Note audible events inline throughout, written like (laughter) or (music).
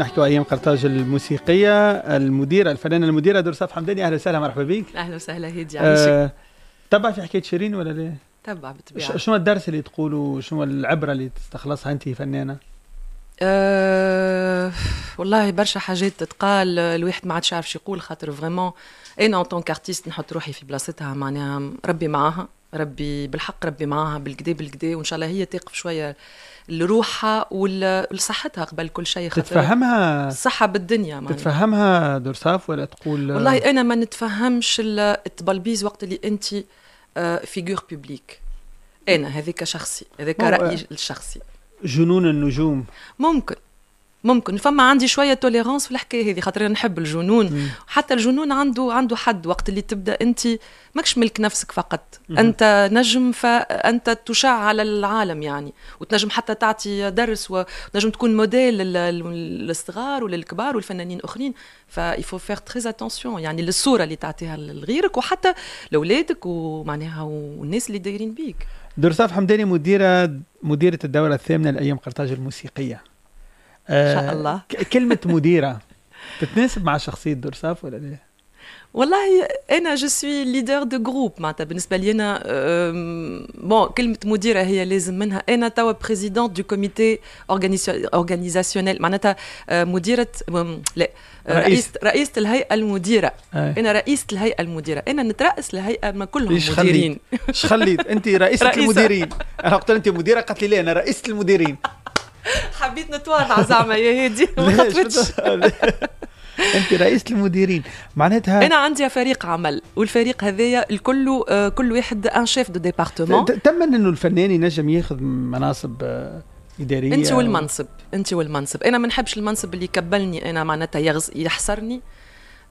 نحكي ايام قرطاج الموسيقيه المديره الفنانه المديره درساف حمداني اهلا وسهلا مرحبا بك اهلا وسهلا هيدي آه تبع في حكايه شيرين ولا لا؟ تبع بالطبيعه شنو الدرس اللي تقولوا شنو العبره اللي تستخلصها انت فنانه؟ أه والله برشا حاجات تتقال الواحد ما عادش عارف شو يقول خاطر فريمون انا اون تونك ارتيست نحط روحي في بلاصتها معناها ربي معاها ربي بالحق ربي معاها بالكدي بالكدي وان شاء الله هي تقف شويه لروحها ولصحتها قبل كل شيء خطر تتفهمها صحة بالدنيا معني. تتفهمها درساف ولا تقول والله أنا ما نتفهمش التبلبيز وقت اللي أنت فيجور آه، بيبليك أنا هذيك شخصي هذيك آه، رأيي الشخصي جنون النجوم ممكن ممكن فما عندي شويه توليرانس في الحكايه هذه خاطر نحب الجنون مم. حتى الجنون عنده عنده حد وقت اللي تبدا انت ماكش ملك نفسك فقط مم. انت نجم فانت تشع على العالم يعني وتنجم حتى تعطي درس وتنجم تكون موديل للصغار وللكبار والفنانين الاخرين فيفو فيغ تري اتونسيون يعني للصوره اللي تعطيها لغيرك وحتى لاولادك ومعناها والناس اللي دايرين بيك درساف حمداني مديره مديره الدوره الثامنه لايام قرطاج الموسيقيه شاء آه، الله كلمه مديره بتتناسب مع شخصيه درساف ولا لا؟ والله انا جو سوي ليدر دو جروب معناتها بالنسبه لي انا بون كلمه مديره هي لازم منها انا توا بريزيدونت دو كوميتي اورغانيزاسيونيل معناتها آه، مديره لا آه، رئيس رئيسة الهيئة المديرة أنا رئيسة الهيئة المديرة أنا نترأس الهيئة ما كلهم مديرين ايش خليت. أنت رئيسة, (laughs) رئيسة المديرين أنا قلت أنت مديرة قالت لي لا أنا رئيسة المديرين (laughs) حبيت نتواضع زعما يا هادي (laughs) (laughs) ما خطفتش انت رئيس المديرين معناتها انا عندي فريق عمل والفريق هذايا الكل آه، كل واحد ان شيف دو ديبارتمون تمن انه الفنان ينجم ياخذ مناصب آه، اداريه انت والمنصب انت والمنصب انا ما نحبش المنصب اللي يكبلني انا معناتها يغز يحصرني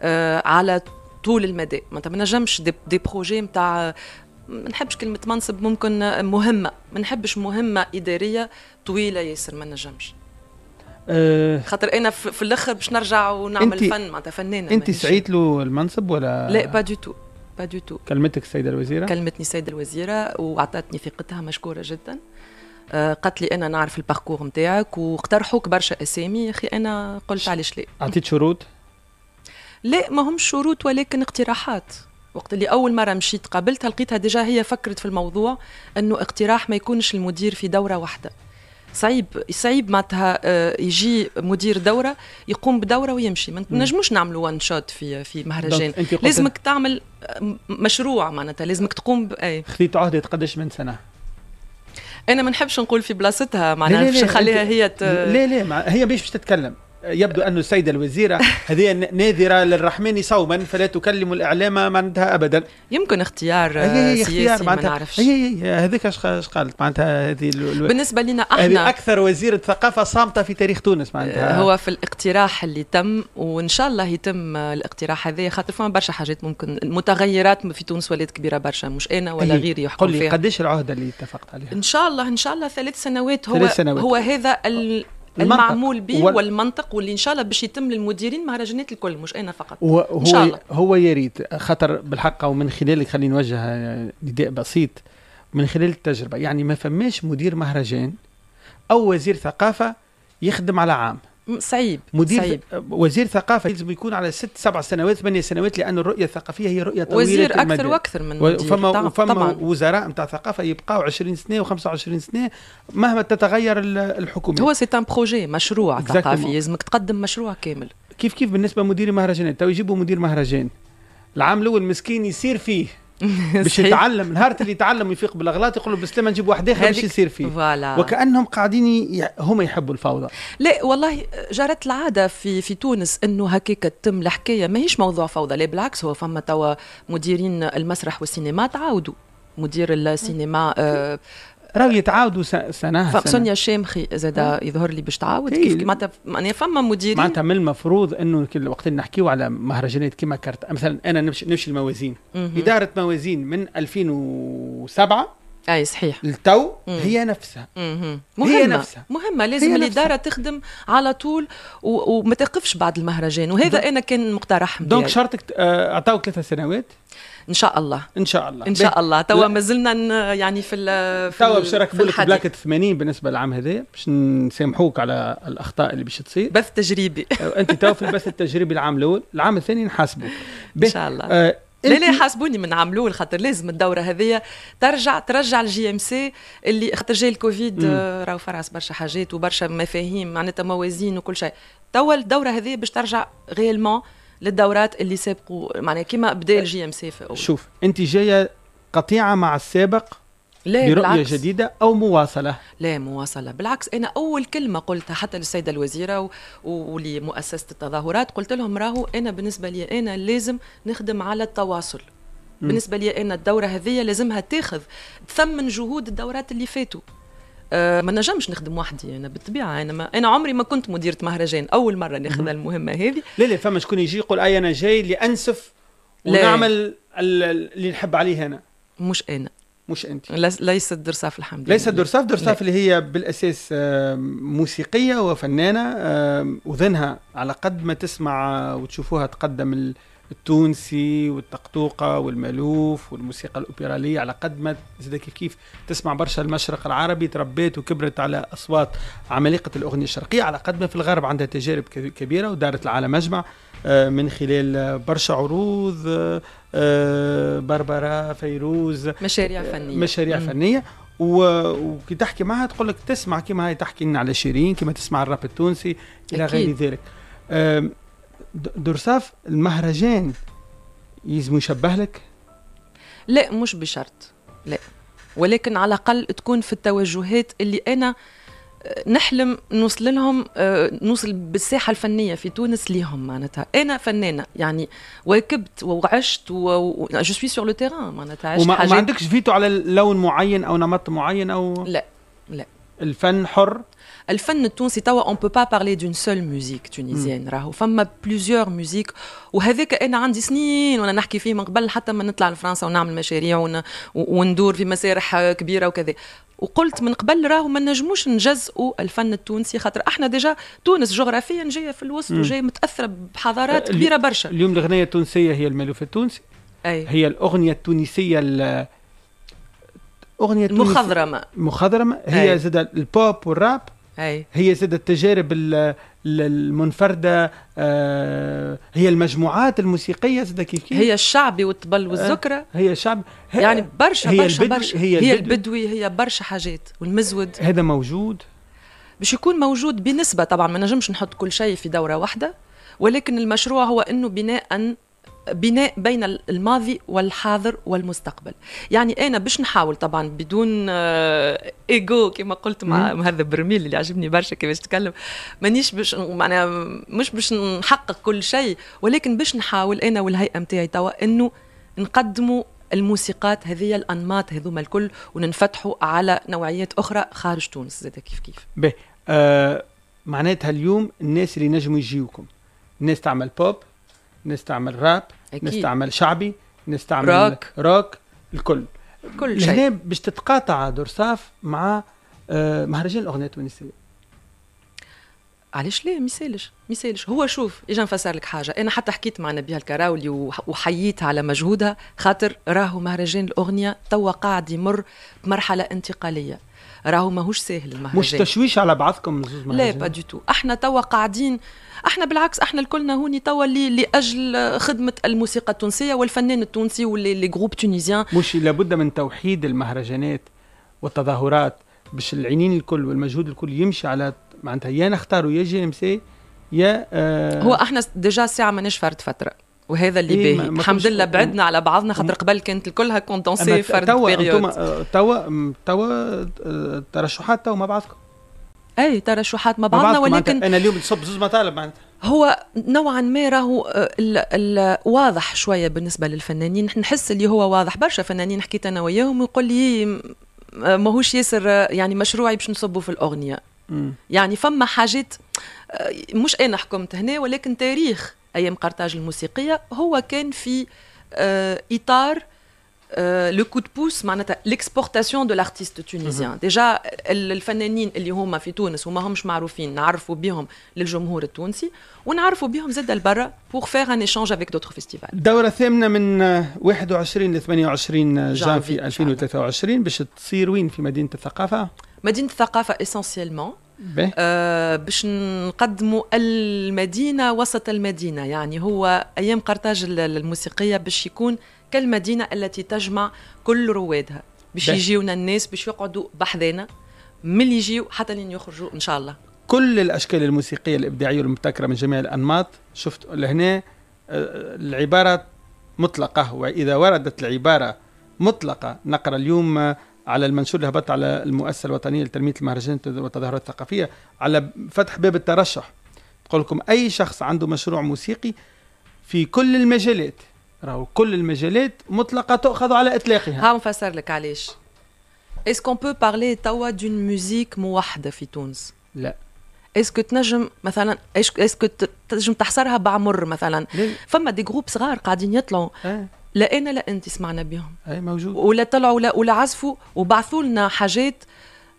آه، على طول المدى ما نجمش دي, دي بروجي نتاع ما نحبش كلمه منصب ممكن مهمه ما نحبش مهمه اداريه طويله ياسر ما نجمش أه خاطر انا في الاخر باش نرجع ونعمل فن معناتها فنانه انت سعيت له المنصب ولا لا با دي تو با تو كلمتك السيده الوزيره كلمتني السيده الوزيره واعطتني ثقتها مشكوره جدا أه، قالت لي انا نعرف الباركور نتاعك واقترحوك برشا اسامي يا اخي انا قلت علاش لا اعطيت شروط لا ما هم شروط ولكن اقتراحات وقت اللي اول مره مشيت قابلتها لقيتها ديجا هي فكرت في الموضوع انه اقتراح ما يكونش المدير في دوره واحده صعيب صعيب معناتها آه، يجي مدير دوره يقوم بدوره ويمشي ما نجموش نعملوا وان شوت في في مهرجان لازمك تعمل آه، مشروع معناتها لازمك تقوم باي خذيت عهده قداش من سنه انا ما نحبش نقول في بلاصتها معناها باش نخليها هي ت... لا لا هي مش باش تتكلم يبدو أن السيدة الوزيرة (laughs) هذه ناذرة للرحمن صوما فلا تكلم الإعلام معناتها أبدا يمكن اختيار هي آه، سياسي ما نعرفش هذيك اش قالت معناتها هذه الو... بالنسبة لنا احنا هذه أكثر وزيرة ثقافة صامتة في تاريخ تونس معناتها آه، هو في الاقتراح اللي تم وإن شاء الله يتم آه، الاقتراح هذا خاطر فما برشا حاجات ممكن المتغيرات في تونس ولات كبيرة برشا مش أنا ولا غيري يحكم قل لي قديش العهدة اللي اتفقت عليها إن شاء الله إن شاء الله ثلاث سنوات هو ثلاث سنوات. هو هذا ال... المعمول به والمنطق واللي ان شاء الله باش يتم للمديرين مهرجانات الكل مش انا فقط هو ان شاء الله هو يا ريت خاطر بالحق ومن خلالك خلينا نوجه نداء بسيط من خلال التجربه يعني ما فماش مدير مهرجان او وزير ثقافه يخدم على عام صعيب مدير صعيب. وزير ثقافه يجب يكون على ست سبع سنوات ثمانيه سنوات لان الرؤيه الثقافيه هي رؤيه طويله وزير اكثر المدير. واكثر من مدير طبعا. فما وزراء نتاع ثقافه يبقاو 20 سنه و25 سنه مهما تتغير الحكومه هو سي ان بروجي مشروع ثقافي لازمك تقدم مشروع كامل كيف كيف بالنسبه لمدير مهرجانات تو يجيبوا مدير مهرجان العام الاول مسكين يصير فيه (laughs) باش يتعلم نهار اللي يتعلم ويفيق بالاغلاط يقول له لما نجيب واحد اخر باش يصير فيه فوالا وكانهم قاعدين ي... هما يحبوا الفوضى لا والله جرت العاده في في تونس انه هكاك تتم الحكايه ماهيش موضوع فوضى لا بالعكس هو فما توا مديرين المسرح والسينما تعاودوا مدير السينما آه، راهو يتعاودوا سنه سنه شامخي زاد إيه. يظهر لي باش تعاود إيه. كيف معناتها معناها فما مديرين معناتها من المفروض انه وقت نحكيو على مهرجانات كيما كارت مثلا انا نمشي نمشي الموازين اداره موازين من 2007 اي صحيح التو هي نفسها مهمة هي نفسها مهمة لازم الإدارة تخدم على طول و... وما تقفش بعد المهرجان وهذا دو... أنا كان مقترح دونك شرطك أعطاو آه، ثلاثة سنوات ان شاء الله ان شاء الله ان شاء الله توا ما زلنا يعني في في توا باش لك بلاك 80 بالنسبه للعام هذايا باش نسامحوك على الاخطاء اللي باش تصير بث تجريبي أه، انت توا في البث التجريبي العام الاول العام الثاني نحاسبوك ان شاء الله آه لا لا حاسبوني من عام الاول خاطر لازم الدوره هذيا ترجع ترجع الجي ام سي اللي خاطر جاي الكوفيد أه، راهو فرعس برشا حاجات وبرشا مفاهيم معناتها موازين وكل شيء توا الدوره هذيا باش ترجع غيلمون للدورات اللي سابقوا معناها كيما بدا أه، الجي ام سي شوف انت جايه قطيعه مع السابق لا برؤية بالعكس. جديدة أو مواصلة لا مواصلة بالعكس أنا أول كلمة قلتها حتى للسيدة الوزيرة و... ولمؤسسة التظاهرات قلت لهم راهو أنا بالنسبة لي أنا لازم نخدم على التواصل م. بالنسبة لي أنا الدورة هذه لازمها تاخذ تثمن جهود الدورات اللي فاتوا آه، ما نجمش نخدم وحدي انا بالطبيعه انا ما انا عمري ما كنت مديره مهرجان اول مره ناخذ المهمه هذه لا لا فما شكون يجي يقول اي انا جاي لانسف ونعمل اللي نحب عليه انا مش انا مش انت ليست درساف الحمد لله ليست درساف درساف اللي هي بالاساس آه، موسيقيه وفنانه آه، وذنها على قد ما تسمع وتشوفوها تقدم التونسي والطقطوقه والمالوف والموسيقى الاوبراليه على قد ما زاد كيف كيف تسمع برشا المشرق العربي تربيت وكبرت على اصوات عمالقه الاغنيه الشرقيه على قد ما في الغرب عندها تجارب كبيره ودارت العالم اجمع آه، من خلال برشا عروض آه، آه، بربرة فيروز مشاريع فنيه مشاريع فنيه وكي تحكي معها تقول لك تسمع كما هي تحكي لنا على شيرين كما تسمع الراب التونسي الى غير ذلك دورساف المهرجان يزمو يشبه لك؟ لا مش بشرط لا ولكن على الأقل تكون في التوجهات اللي أنا آه، نحلم نوصل لهم آه، نوصل بالساحة الفنية في تونس ليهم معناتها أنا فنانة يعني واكبت وعشت و جو سوي سور لو تيران معناتها عشت وما حاجات. ما عندكش فيتو على لون معين أو نمط معين أو لا لا الفن حر الفن التونسي توا اون بو با بارلي دون سول ميوزيك تونيزيان راهو فما بليزيور ميوزيك وهذاك انا عندي سنين وانا نحكي فيه من قبل حتى ما نطلع لفرنسا ونعمل مشاريع ون... وندور في مسارح كبيره وكذا وقلت من قبل راهو ما نجموش نجزئوا الفن التونسي خاطر احنا ديجا تونس جغرافيا جايه في الوسط وجايه متاثره بحضارات كبيره برشا اليوم الاغنيه التونسيه هي المالوف التونسي أي. هي الاغنيه التونسيه اغنيه مخضرمه مخضرمه هي زاد البوب والراب أي. هي زاد التجارب المنفردة آه، هي المجموعات الموسيقية زاد كيف كيف هي الشعبي والطبل آه، والذكرى هي الشعب هي يعني برشا هي برشا البدو برشا هي, هي البدوي هي برشا حاجات والمزود هذا موجود باش يكون موجود بنسبة طبعا ما نجمش نحط كل شيء في دورة واحدة ولكن المشروع هو انه بناء بناء بين الماضي والحاضر والمستقبل يعني انا باش نحاول طبعا بدون آه، ايجو كما قلت مع هذا برميل اللي عجبني برشا كيفاش تكلم مانيش باش معناها مش باش نحقق كل شيء ولكن باش نحاول انا والهيئه نتاعي توا انه نقدموا الموسيقات هذه الانماط هذوما الكل وننفتحوا على نوعيات اخرى خارج تونس زاد كيف كيف. به آه معناتها اليوم الناس اللي نجموا يجيوكم الناس تعمل بوب نستعمل راب أكيد. نستعمل شعبي نستعمل روك, روك الكل كل شيء هنا باش تتقاطع درصاف مع آه، مهرجان الاغنيه التونسيه علاش ليه ميسالش ميسالش هو شوف اجا نفسر لك حاجه انا حتى حكيت مع نبيها الكراولي وحييتها على مجهودها خاطر راهو مهرجان الاغنيه توا قاعد يمر بمرحله انتقاليه راهو ماهوش ساهل المهرجان مش تشويش على بعضكم مهرجان لا با دي تو احنا توا قاعدين احنا بالعكس احنا الكلنا هوني توا لاجل خدمه الموسيقى التونسيه والفنان التونسي واللي جروب تونيزيان مش لابد من توحيد المهرجانات والتظاهرات باش العينين الكل والمجهود الكل يمشي على معناتها يا نختاروا يا جي ام سي يا آه هو احنا ديجا ساعه ماناش فرد فتره وهذا اللي إيه باهي الحمد لله بعدنا على بعضنا خاطر قبل كانت كلها هاك كوندونسي فرد توا آه، توا توا الترشحات توا مع بعضكم اي ترشحات مع بعضنا ولكن انا اليوم تصب زوز مطالب معناتها هو نوعا ما راهو آه، واضح شويه بالنسبه للفنانين نحس اللي هو واضح برشا فنانين حكيت انا وياهم يقول لي آه، ماهوش ياسر يعني مشروعي باش نصبوا في الاغنيه يعني فما حاجات مش انا حكمت هنا ولكن تاريخ ايام قرطاج الموسيقيه هو كان في آه، اطار لو كود بوس معناتها ليكسبورتاسيون دو لارتيست تونيزيان ديجا الفنانين اللي هما في تونس وما همش معروفين نعرفوا بهم للجمهور التونسي ونعرفوا بهم زاد لبرا بور فيغ ان ايشانج افيك دوتر فيستيفال الدورة الثامنة من 21 ل 28 جانفي 2023 باش تصير وين في مدينة الثقافة؟ مدينة الثقافة اسونسيلمون آه باش نقدموا المدينه وسط المدينه يعني هو ايام قرطاج الموسيقيه باش يكون كالمدينه التي تجمع كل روادها باش يجيونا الناس باش يقعدوا بحذانا من يجيو حتى لين يخرجوا ان شاء الله كل الاشكال الموسيقيه الابداعيه والمبتكره من جميع الانماط شفت لهنا آه، العباره مطلقه واذا وردت العباره مطلقه نقرا اليوم على المنشور اللي هبط على المؤسسه الوطنيه لتنميه المهرجانات والتظاهرات الثقافيه على فتح باب الترشح بقول لكم اي شخص عنده مشروع موسيقي في كل المجالات راهو كل المجالات مطلقه تؤخذ على اطلاقها ها نفسر لك علاش اسكو بو بارلي توا دون موزيك موحده في تونس لا اسكو تنجم مثلا اسكو تنجم تحصرها بعمر مثلا فما دي جروب صغار قاعدين يطلعوا آه. لا انا لا انت سمعنا بهم اي موجود ولا طلعوا ولا ولا عزفوا وبعثوا لنا حاجات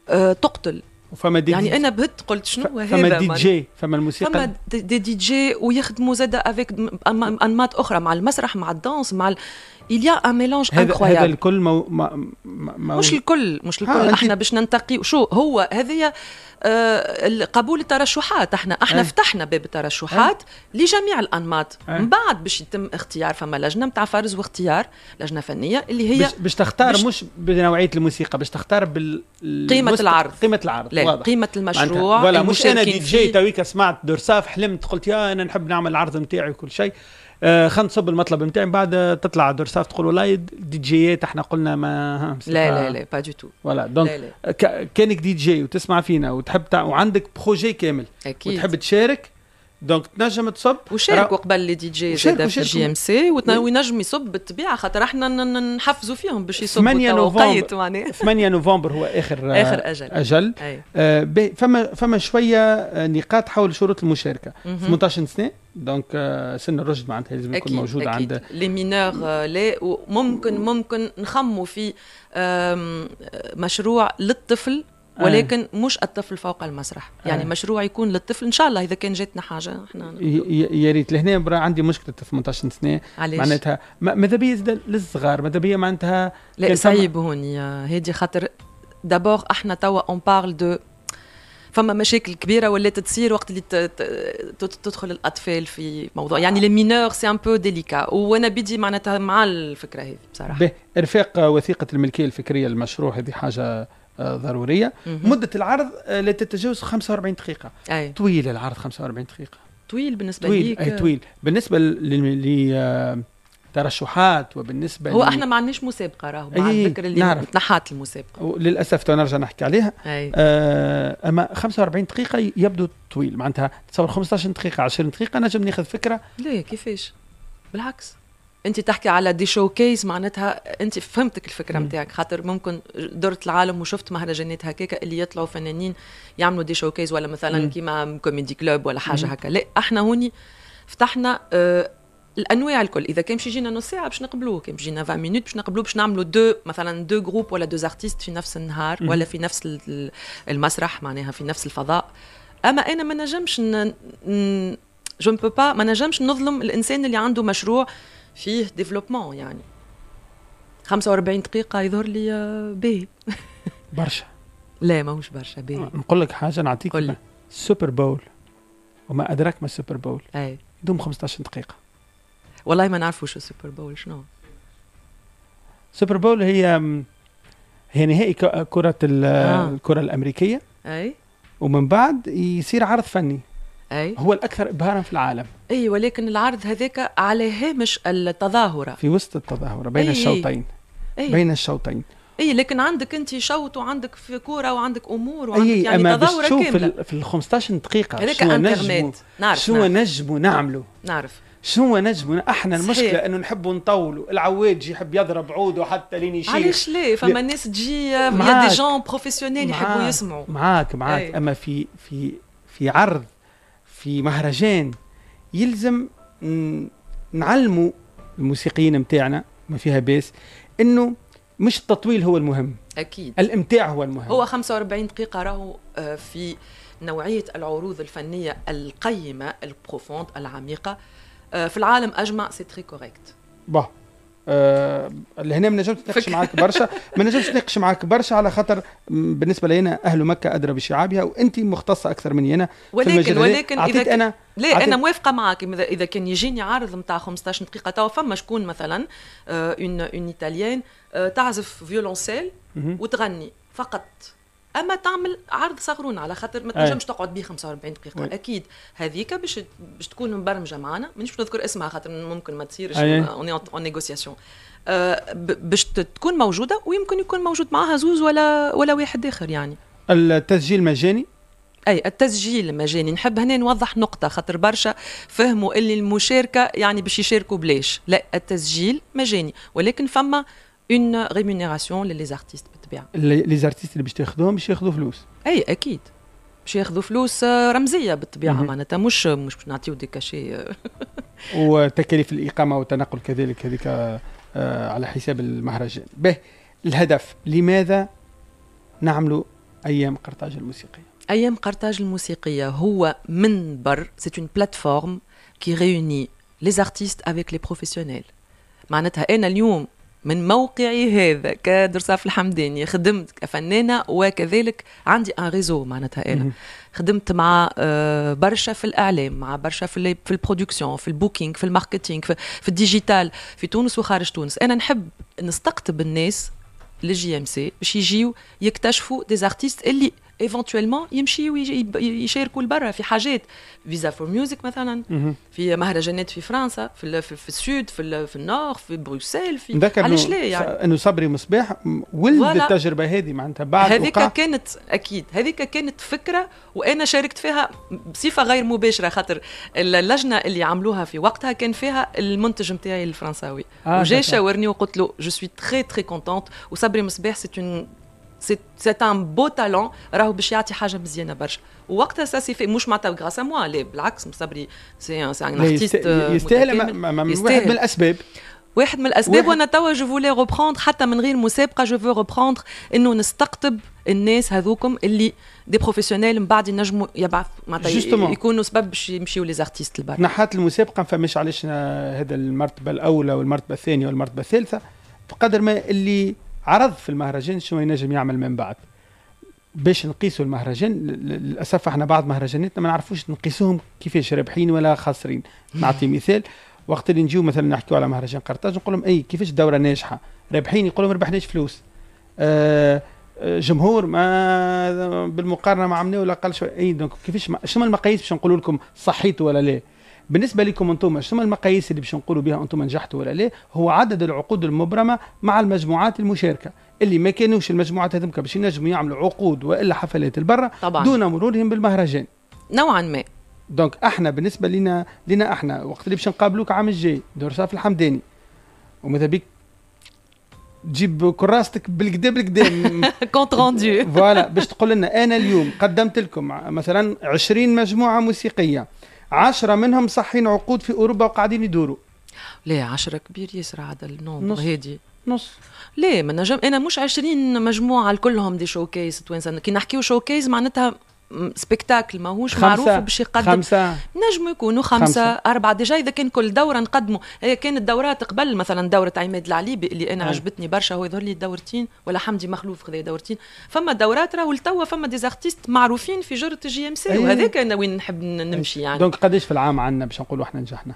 أه تقتل وفما دي يعني انا بهت قلت شنو هذا فما دي جي فما الموسيقى فما دي, دي جي ويخدموا زاده افيك انماط اخرى مع المسرح مع الدانس مع ال... il y a un mélange incroyable هذا الكل مو... ما... ما... مش الكل مش الكل احنا باش ننتقي شو هو هذه آه، قبول الترشحات احنا احنا اه. فتحنا باب الترشحات اه. لجميع الانماط إيه. من بعد باش يتم اختيار فما لجنه نتاع فرز واختيار لجنه فنيه اللي هي باش تختار بش... مش بنوعيه الموسيقى باش تختار بال قيمه العرض قيمه العرض لا. واضح. قيمه المشروع ولا مش انا دي جي تويك سمعت درساف حلمت قلت يا انا نحب نعمل العرض نتاعي وكل شيء آه خلينا نصب المطلب نتاعي من بعد تطلع ساف تقول والله دي جيات إيه احنا قلنا ما لا لا لا با دي تو فوالا دونك كانك دي جي وتسمع فينا وتحب وعندك بروجي كامل أكيد. وتحب تشارك دونك تنجم تصب وشاركوا قبل لي دي جي زاد في جي ام سي وينجم يصب بالطبيعه خاطر احنا نحفزوا فيهم باش يصبوا 8 نوفمبر معناها يعني. (laughs) 8 نوفمبر هو اخر (laughs) اخر اجل اجل آه فما فما شويه آه، نقاط حول شروط المشاركه 18 سنه دونك آه، سن الرشد معناتها لازم يكون موجود أكيد. عند لي مينور لا وممكن ممكن نخموا في آه، مشروع للطفل آه. ولكن أي. مش الطفل فوق المسرح يعني أي. آه. مشروع يكون للطفل ان شاء الله اذا كان جاتنا حاجه احنا يا ريت لهنا برا عندي مشكله 18 سنه علاش معناتها ماذا بيا للصغار ماذا بيا معناتها لا صعيب هون هذه خاطر دابور احنا توا اون بارل دو فما مشاكل كبيره ولات تصير وقت اللي تدخل الاطفال في موضوع يعني لي مينور سي ان بو ديليكا وانا بدي معناتها مع الفكره هذه بصراحه ارفاق وثيقه الملكيه الفكريه للمشروع هذه حاجه آه، ضروريه مده العرض آه، لا تتجاوز 45 دقيقه أي. طويل العرض 45 دقيقه طويل بالنسبه طويل. ليك اي طويل بالنسبه لترشحات وبالنسبه هو لي... احنا ما عندناش مسابقه راهو مع إيه، الذكر اللي نعرف. تنحات المسابقه للاسف تو نرجع نحكي عليها أي. آه اما 45 دقيقه يبدو طويل معناتها تصور 15 دقيقه 20 دقيقه نجم ناخذ فكره لا كيفاش بالعكس انت تحكي على دي شو كيس معناتها انت فهمتك الفكره نتاعك خاطر ممكن درت العالم وشفت مهرجانات هكاك اللي يطلعوا فنانين يعملوا دي شو كيس ولا مثلا كيما كوميدي كلوب ولا حاجه هكا لا احنا هوني فتحنا آه الانواع الكل اذا كان باش يجينا نص ساعه باش نقبلوه كان باش يجينا 20 مينوت باش نقبلوه باش نعملوا دو مثلا دو جروب ولا دو ارتيست في نفس النهار ولا في نفس المسرح معناها في نفس الفضاء اما انا ما نجمش جون بو با ما نجمش نظلم الانسان اللي عنده مشروع فيه ديفلوبمون يعني 45 دقيقة يظهر لي باهي برشا (laughs) لا ماهوش برشا باهي نقول لك حاجة نعطيك قولي. سوبر بول وما أدراك ما السوبر بول أي يدوم 15 دقيقة والله ما نعرفوش السوبر بول شنو سوبر بول هي هي نهائي كرة آه. الكرة الأمريكية أي ومن بعد يصير عرض فني أي؟ هو الأكثر إبهارا في العالم أي ولكن العرض هذاك على هامش التظاهرة في وسط التظاهرة بين أي الشوطين أي؟ بين الشوطين اي لكن عندك انت شوط وعندك في كوره وعندك امور وعندك أي يعني أما تظاهره كامله في ال 15 دقيقه هذاك انترنت نعرف شو نجموا نعملوا نعرف شنو نجم احنا المشكله انه نحبوا نطولوا العواج يحب يضرب عوده حتى لين يشيل علاش ليه فما ناس تجي يا دي جون بروفيسيونيل يحبوا يسمعوا معاك معاك اما في في في عرض في مهرجان يلزم نعلموا الموسيقيين نتاعنا ما فيها باس انه مش التطويل هو المهم اكيد الامتاع هو المهم هو 45 دقيقه راهو آه، في نوعيه العروض الفنيه القيمه البروفوند العميقه آه، في العالم اجمع سي تري كوريكت باه آه لهنا ما نجمش نتناقش معاك برشا ما نجمش نتناقش معاك برشا على خاطر بالنسبه لينا اهل مكه ادرى بشعابها وانت مختصه اكثر مني انا ولكن ولكن اذا ك... انا لا عطيت... انا موافقه معك اذا كان يجيني عارض نتاع 15 دقيقه توا فما شكون مثلا اون اون ايطاليان تعزف فيولونسيل وتغني فقط اما تعمل عرض صغرون على خاطر ما تنجمش تقعد به 45 دقيقه أي. اكيد هذيك باش باش تكون مبرمجه معنا مانيش نذكر اسمها خاطر ممكن ما تصيرش اون نيغوسياسيون أه، باش تكون موجوده ويمكن يكون موجود معها زوز ولا ولا واحد اخر يعني التسجيل مجاني اي التسجيل مجاني نحب هنا نوضح نقطه خاطر برشا فهموا اللي المشاركه يعني باش يشاركوا بلاش لا التسجيل مجاني ولكن فما اون ريمونيراسيون للي زارتيست بالطبيعه لي زارتيست اللي باش تاخذوهم باش ياخذوا فلوس اي اكيد باش ياخذوا فلوس آه، رمزيه بالطبيعه معناتها مش مش باش نعطيو دي كاشي (laughs) وتكاليف الاقامه والتنقل كذلك هذيك آه، آه، على حساب المهرجان به الهدف لماذا نعملوا ايام قرطاج الموسيقيه ايام قرطاج الموسيقيه هو منبر سي اون بلاتفورم كي ريوني لي زارتيست افيك لي بروفيسيونيل معناتها انا اليوم من موقعي هذا كدرساف الحمداني خدمت كفنانة وكذلك عندي ان ريزو معناتها أنا خدمت مع آه، برشا في الإعلام مع برشا في في البرودكسيون في البوكينج في الماركتينج في, في الديجيتال في تونس وخارج تونس أنا نحب نستقطب الناس للجي ام سي باش يجيو يكتشفوا دي اللي ايفونتوالمون يمشيوا ويشاركوا لبرا في حاجات فيزا فور ميوزك مثلا في مهرجانات في فرنسا في في, السود في في النور في بروكسل في علاش لا يعني انه صبري مصباح ولد التجربه هذه معناتها بعد هذيك كانت اكيد هذيك كانت فكره وانا شاركت فيها بصفه غير مباشره خاطر اللجنه اللي عملوها في وقتها كان فيها المنتج نتاعي الفرنساوي آه وجا شاورني وقلت له جو سوي تري تري كونتونت وصبري مصباح سي اون سيت ان بو تالون راهو باش يعطي حاجه مزيانه برشا ووقتها سا سي في مش معناتها غراس موا لا بالعكس مصبري سي ان ارتيست يستاهل واحد من الاسباب واحد من الاسباب وانا توا جو فولي روبخوندر حتى من غير مسابقه جو فو روبخوندر انه نستقطب الناس هذوكم اللي دي بروفيسيونيل من بعد ينجموا يبعث معناتها يكونوا سبب باش يمشيوا لي زارتيست البرا نحات المسابقه ما فماش علاش هذا المرتبه الاولى والمرتبه الثانيه والمرتبه الثالثه بقدر ما اللي عرض في المهرجان شنو ينجم يعمل من بعد باش نقيسوا المهرجان للاسف احنا بعض مهرجاناتنا ما نعرفوش نقيسوهم كيفاش رابحين ولا خاسرين نعطي مثال وقت اللي نجيو مثلا نحكيو على مهرجان قرطاج نقول لهم اي كيفاش الدوره ناجحه رابحين يقول لهم ربحناش فلوس آه،, آه جمهور ما بالمقارنه مع عملناه ولا اقل شويه اي دونك كيفاش شنو المقاييس باش نقول لكم صحيت ولا لا بالنسبه لكم انتم شنو المقاييس اللي باش نقولوا بها انتم نجحتوا ولا لا هو عدد العقود المبرمه مع المجموعات المشاركه اللي ما كانوش المجموعات هذمك باش ينجموا يعملوا عقود والا حفلات البرة طبعا. دون مرورهم بالمهرجان نوعا ما دونك احنا بالنسبه لنا لنا احنا وقت اللي باش نقابلوك عام الجاي دور صاف الحمداني وماذا بيك تجيب كراستك بالكدا بالكدا كونت (laughs) روندو (laughs) فوالا باش تقول لنا انا اليوم قدمت لكم مثلا 20 مجموعه موسيقيه عشرة منهم صحين عقود في أوروبا وقاعدين يدوروا لا عشرة كبير ياسر عاد نص. هادي نص ليه ما نجم انا مش عشرين مجموعه كلهم دي شوكيس توانسه كي نحكيو شوكيس معناتها سبيكتاكل ماهوش معروف باش يقدم خمسة نجموا يكونوا خمسة, خمسة أربعة ديجا إذا كان كل دورة نقدموا هي كانت دورات قبل مثلا دورة عماد العليبي اللي أنا عجبتني برشا هو يظهر لي دورتين ولا حمدي مخلوف خذا دورتين فما دورات راهو لتوا فما ديزارتيست معروفين في جرة الجي ام سي وهذاك أنا وين نحب نمشي يعني دونك قداش في العام عندنا باش نقولوا احنا نجحنا؟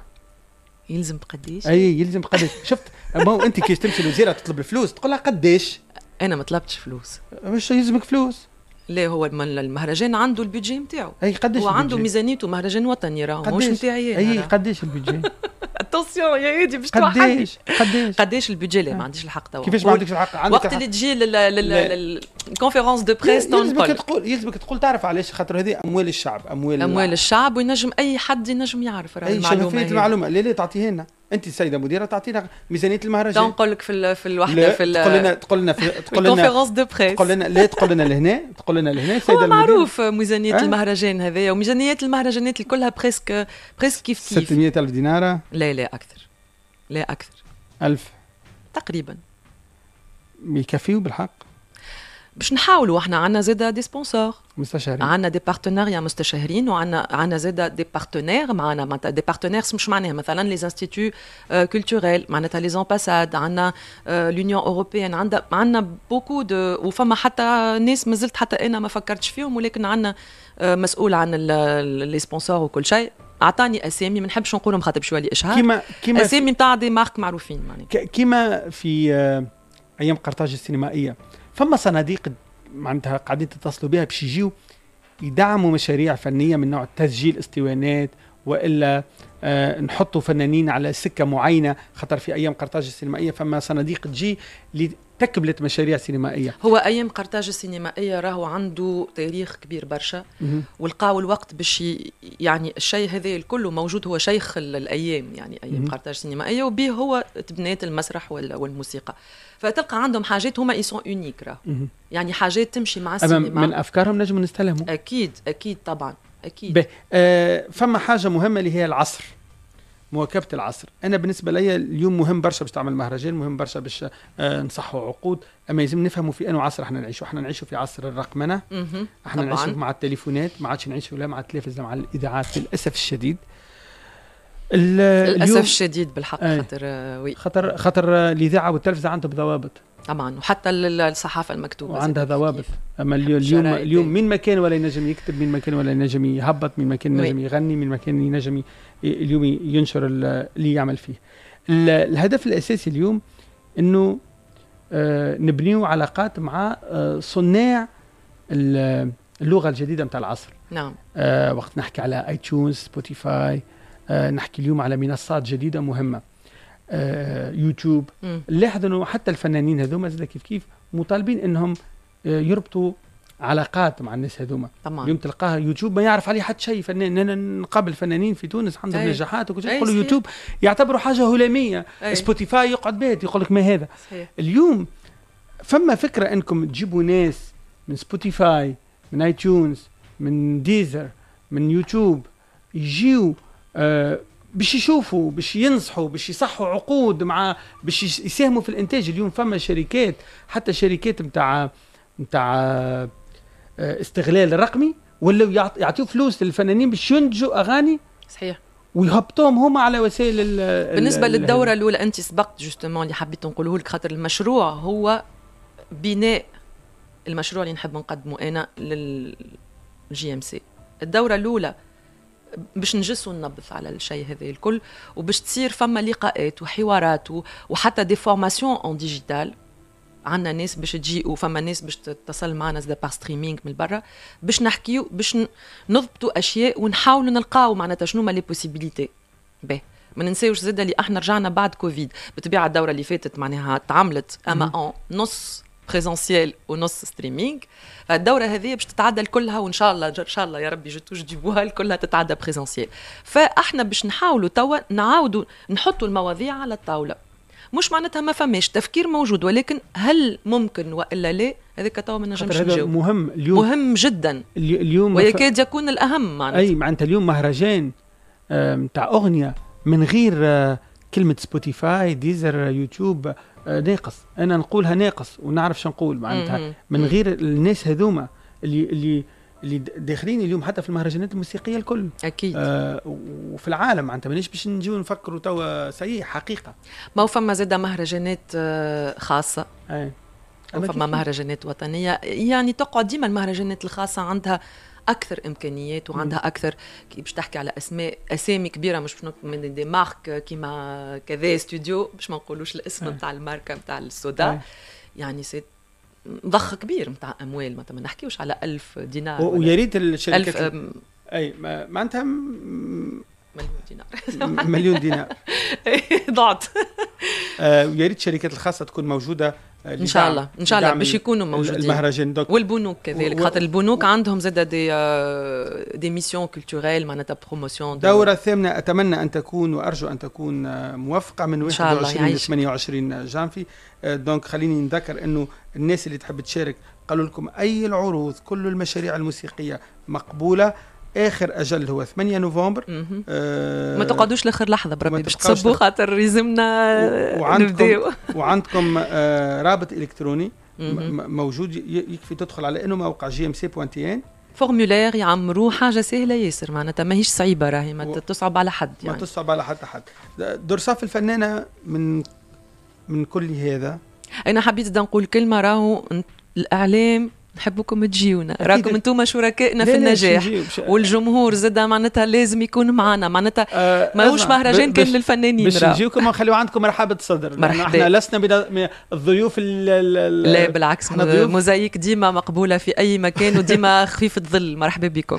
يلزم بقديش؟ اي يلزم بقديش (laughs) شفت ما انت كيش تمشي الوزيره تطلب الفلوس تقول لها قداش؟ انا ما طلبتش فلوس مش يلزمك فلوس لا هو المهرجان عنده البيدجي نتاعو اي قداش وعنده ميزانيته مهرجان وطني راهو مش نتاعي اي قداش البيدجي (laughs) اتونسيون يا ايدي باش قداش قداش قداش البيدجي لا ما آه. عنديش الحق توا كيفاش ما عندكش الحق عندك وقت اللي تجي للكونفيرونس دو بريس يلزمك تقول يلزمك تقول تعرف علاش خاطر هذه اموال الشعب اموال اموال الشعب وينجم اي حد ينجم يعرف راهي المعلومه المعلومه لا لا تعطيها لنا انت السيده مديره تعطينا ميزانيه المهرجان نقول لك في في الوحده في ال... تقول لنا تقول لنا تقول لنا دو بريس تقول لنا لا تقول لنا لهنا تقول لنا لهنا السيده المديره معروف ميزانيه أه؟ المهرجان هذايا وميزانيات المهرجانات كلها بريسك بريسك كيف كيف 600 الف دينار لا لا اكثر لا اكثر 1000 تقريبا يكفيو بالحق باش نحاولوا احنا عندنا زاده دي سبونسور مستشارين عندنا دي يا مستشارين وعندنا عندنا زاده دي بارتنير معنا معناتها دي بارتنير مش معناها مثلا لي انستيتو كولتوريل معناتها لي زامباساد euh, عندنا لونيون اوروبيان عندنا عندنا بوكو دو وفما حتى ناس مازلت حتى انا ما فكرتش فيهم ولكن عندنا euh, مسؤول عن لي سبونسور وكل شيء اعطاني اسامي ما نحبش نقولهم خاطر بشويه الاشهار اشهار كيما كيما اسامي نتاع دي مارك معروفين معناتها كيما في آه، ايام قرطاج السينمائيه فما صناديق معناتها قاعدين تتصلوا بها باش يجيو يدعموا مشاريع فنيه من نوع تسجيل اسطوانات والا آه، نحطوا فنانين على سكه معينه خطر في ايام قرطاج السينمائيه فما صناديق تجي تكملة مشاريع سينمائية هو أيام قرطاج السينمائية راهو عنده تاريخ كبير برشا ولقاو الوقت باش يعني الشيء هذا الكل موجود هو شيخ الأيام يعني أيام مم. قرطاج السينمائية وبيه هو تبنات المسرح والموسيقى فتلقى عندهم حاجات هما يسون اونيك راهو يعني حاجات تمشي مع السينما من أفكارهم نجم نستلهم أكيد أكيد طبعاً اكيد ب... آه فما حاجه مهمه اللي هي العصر مواكبه العصر انا بالنسبه لي اليوم مهم برشا باش تعمل مهرجان مهم برشا باش آه نصحوا عقود اما لازم نفهموا في انه عصر احنا نعيشوا احنا نعيشوا في عصر الرقمنه احنا نعيشوا مع التليفونات ما عادش نعيشوا لا مع التلفزه مع الاذاعات للاسف الشديد للاسف الشديد بالحق خاطر آه، وي خاطر خاطر آه، الاذاعه والتلفزه عندهم ضوابط طبعا وحتى الصحافه المكتوبه وعندها ضوابط اما اليوم اليوم من مكان ولا ينجم يكتب من مكان ولا ينجم يهبط من مكان ينجم يغني من مكان ينجم اليوم ينشر اللي يعمل فيه الهدف الاساسي اليوم انه آه، نبنيو علاقات مع صناع اللغه الجديده نتاع العصر نعم وقت نحكي على ايتونز سبوتيفاي آه، نحكي اليوم على منصات جديده مهمه آه، يوتيوب لاحظوا انه حتى الفنانين هذوما زاد كيف كيف مطالبين انهم آه، يربطوا علاقات مع الناس هذوما اليوم تلقاها يوتيوب ما يعرف عليه حد شيء فنان انا نقابل فنانين في تونس عندهم أيه. نجاحات وكل شيء يقولوا يوتيوب يعتبروا حاجه هلاميه أيه. سبوتيفاي يقعد بيت يقول لك ما هذا صحيح. اليوم فما فكره انكم تجيبوا ناس من سبوتيفاي من اي تيونز من ديزر من يوتيوب يجيو آه، باش يشوفوا باش ينصحوا باش يصحوا عقود مع باش يساهموا في الانتاج اليوم فما شركات حتى شركات نتاع نتاع آه، استغلال رقمي ولا يعطيو فلوس للفنانين باش ينتجوا اغاني صحيح ويهبطوهم هما على وسائل الـ بالنسبه الـ للدوره الاولى انت سبقت جوستومون اللي حبيت نقوله لك خاطر المشروع هو بناء المشروع اللي نحب نقدمه انا للجي ام سي الدوره الاولى باش نجسوا ننبث على الشيء هذا الكل وباش تصير فما لقاءات وحوارات وحتى دي فورماسيون اون ديجيتال عندنا ناس باش تجي وفما ناس باش تتصل معنا زاد بار ستريمينغ من برا باش نحكيو باش نضبطوا اشياء ونحاولوا نلقاو معناتها شنو ما لي بوسيبيليتي باهي ما ننساوش زاد اللي احنا رجعنا بعد كوفيد بطبيعه الدوره اللي فاتت معناها تعملت اما اون نص بريزونسيال ونص ستريمينغ الدوره هذه باش تتعدى كلها وان شاء الله ان شاء الله يا ربي جتوش ديبوها كلها تتعدى بريزونسيال فاحنا باش نحاولوا توا نعاودوا نحطوا المواضيع على الطاوله مش معناتها ما فماش تفكير موجود ولكن هل ممكن والا لا هذاك توا ما نجمش نجاوب مهم اليوم مهم جدا اليوم ويكاد يكون الاهم معناتها اي معناتها اليوم مهرجان نتاع آه، اغنيه من غير آه، كلمه سبوتيفاي ديزر يوتيوب آه، ناقص انا نقولها ناقص ونعرف شنو نقول معناتها من غير الناس هذوما اللي اللي اللي داخلين اليوم حتى في المهرجانات الموسيقيه الكل اكيد آه وفي العالم معناتها مانيش باش نجيو نفكروا توا سي حقيقه ما هو فما زاده مهرجانات آه، خاصه اي فما مهرجانات وطنيه يعني تقعد ديما المهرجانات الخاصه عندها اكثر امكانيات وعندها اكثر كي باش تحكي على اسماء اسامي كبيره مش من دي مارك كيما كذا استوديو باش ما نقولوش الاسم آه. نتاع الماركه نتاع السودا آه. يعني سي ضخ كبير نتاع اموال ما نحكيوش على ألف دينار ويا ريت الشركات اي معناتها مليون دينار مليون دينار (laughs) إيه، ضعت ويا آه، ريت الشركات الخاصه تكون موجوده آه، ان شاء الله ان شاء الله باش يكونوا موجودين المهرجان دوك والبنوك كذلك و... خاطر البنوك عندهم زاد دي آه، دي ميسيون كولتوريل معناتها بروموسيون دو... دورة ثامنة أتمنى أن تكون وأرجو أن تكون موفقة من 21 ل 28 جانفي دونك خليني نذكر أنه الناس اللي تحب تشارك قالوا لكم أي العروض كل المشاريع الموسيقية مقبولة اخر اجل هو 8 نوفمبر آه ما تقعدوش لاخر لحظه بربي باش تصبوا خاطر يلزمنا وعندكم (laughs) وعندكم آه رابط الكتروني موجود يكفي تدخل على انه موقع جي ام سي ان فورمولير يعمروه حاجه سهله ياسر معناتها ماهيش صعيبه راهي ما تصعب على حد يعني ما تصعب على حتى حد درصاف الفنانه من من كل هذا انا حبيت نقول كلمه راهو الاعلام نحبكم تجيونا راكم انتم شركائنا في النجاح والجمهور زاد معناتها لازم يكون معنا معناتها ما آه، ماهوش مهرجان كان للفنانين باش نجيوكم ونخليو عندكم مرحبة صدر مرحبا احنا لسنا من الضيوف لا بالعكس موزايك ديما مقبولة في أي مكان وديما خفيفة ظل مرحبا بكم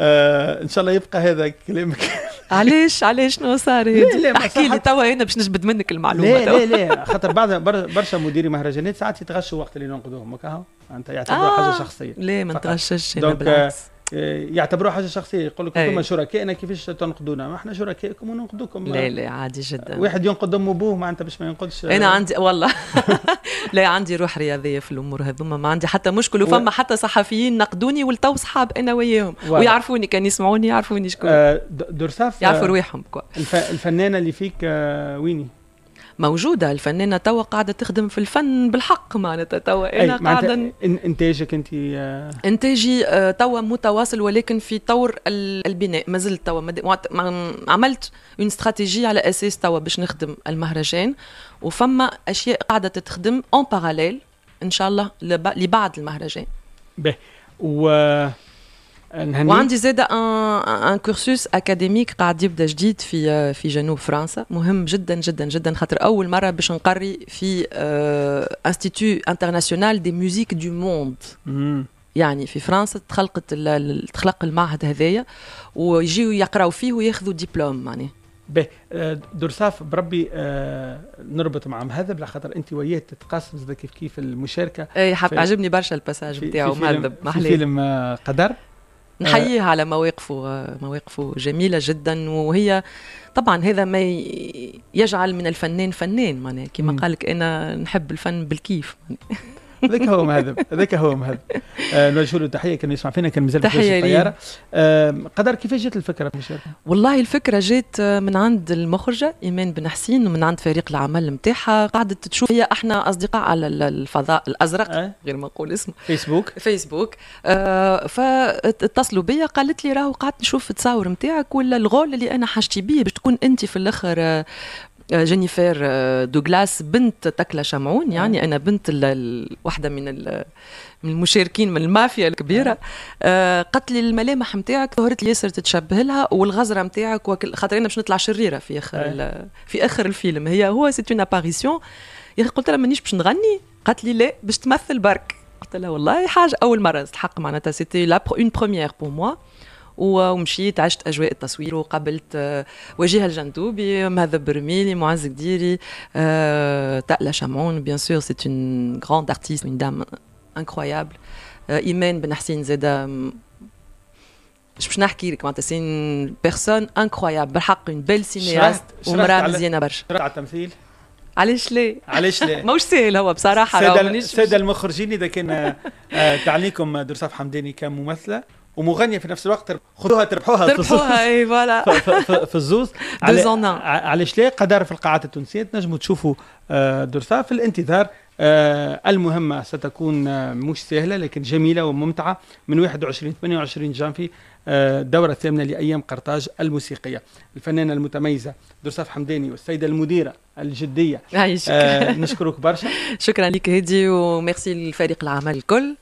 آه، ان شاء الله يبقى هذا كلامك (laughs) علاش علاش شنو صار احكي لي توا انا باش نجبد منك المعلومه لا لا لا خاطر بعض برشا مديري مهرجانات ساعات يتغشوا وقت اللي ننقدوهم هكا انت يعتبروا آه حاجه شخصيه لا ما نتغشش آه، بالعكس آه، يعتبروها حاجه شخصيه يقول لك انتم شركائنا كيفاش تنقدونا ما احنا شركائكم وننقدوكم لا لا عادي جدا آه، واحد ينقد ام ابوه معناتها باش ما ينقدش انا عندي والله (laughs) لا عندي روح رياضيه في الامور هذوما ما عندي حتى مشكل وفما حتى صحفيين نقدوني ولتو صحاب انا وياهم ويعرفوني كان يسمعوني يعرفوني شكون آه، درساف يعرفوا رواحهم الفنانه اللي فيك ويني موجوده الفنانه توا قاعده تخدم في الفن بالحق معناتها توا انا قاعده انتاجك انت آه. انتاجي آه، توا متواصل ولكن في طور البناء ما زلت توا عملت اون استراتيجية على اساس توا باش نخدم المهرجان وفما اشياء قاعده تتخدم اون باراليل ان شاء الله لبعد المهرجان به و نهني وعندي زاده ان كورسوس اكاديميك قاعد يبدا جديد في euh, في جنوب فرنسا مهم جدا جدا جدا خاطر اول مره باش نقري في انستيتو انترناسيونال دي ميوزيك دو موند يعني في فرنسا تخلقت تخلق المعهد هذايا ويجيو يقراو فيه وياخذوا ديبلوم يعني به آه، درساف بربي آه، نربط مع مهذب لخاطر انت وياه تتقاسم كيف كيف المشاركه اي حب عجبني برشا الباساج نتاعو مهذب في فيلم آه، قدر نحييه على مواقفه مواقفه جميلة جدا وهي طبعا هذا ما يجعل من الفنان فنان معناها كما قالك أنا نحب الفن بالكيف ذاك هو مهذب ذاك هو مهذب آه نوجه له تحيه كان يسمع فينا كان مازال في الطياره آه قدر كيفاش جات الفكره الشركه؟ والله الفكره جات آه، من عند المخرجه ايمان بن حسين ومن عند فريق العمل نتاعها قعدت تشوف هي احنا اصدقاء على الفضاء الازرق أه؟ غير ما نقول اسمه فيسبوك فيسبوك آه فاتصلوا بيا قالت لي راهو قعدت نشوف التصاور نتاعك ولا الغول اللي انا حاجتي بيه باش تكون انت في الاخر آه، آه، جينيفر آه، دوغلاس بنت تكلا شمعون آه. يعني انا بنت واحده من من المشاركين من المافيا الكبيره قالت لي الملامح نتاعك ظهرت لي ياسر تتشبه لها والغزره نتاعك خاطر انا باش نطلع شريره في اخر في اخر الفيلم هي هو سيت اون اباريسيون يا اخي قلت لها مانيش باش نغني قالت لي لا باش تمثل برك قلت لها والله حاجه اول مره نستحق معناتها سيتي اون بروميير بور موا ومشيت عشت اجواء التصوير وقابلت آه، وجيه الجندوبي مهذب برميلي معز قديري تألا شامون بيان سور سي اون غراند ارتيست اون دام انكرويابل ايمان بن حسين زاده مش باش نحكي لك معناتها سي بيرسون انكرويابل بالحق اون بيل سينياست ومراه مزيانه برشا شرحت على التمثيل علاش لا؟ علاش لا؟ (laughs) ماهوش ساهل هو بصراحه سادة, سادة المخرجين اذا كان آه، آه، تعليقكم درصاف حمداني كممثله ومغنيه في نفس الوقت خذوها تربحوها تربحوها (laughs) اي فوالا في الزوز علاش ليه قدر في القاعات التونسيه تنجموا تشوفوا آه، درسا في الانتظار آه، المهمة ستكون آه، مش سهلة لكن جميلة وممتعة من 21 28 جانفي الدورة الثامنة لأيام قرطاج الموسيقية الفنانة المتميزة درساف حمداني والسيدة المديرة الجدية نشكرك برشا (laughs) شكرا لك هدي وميرسي لفريق العمل الكل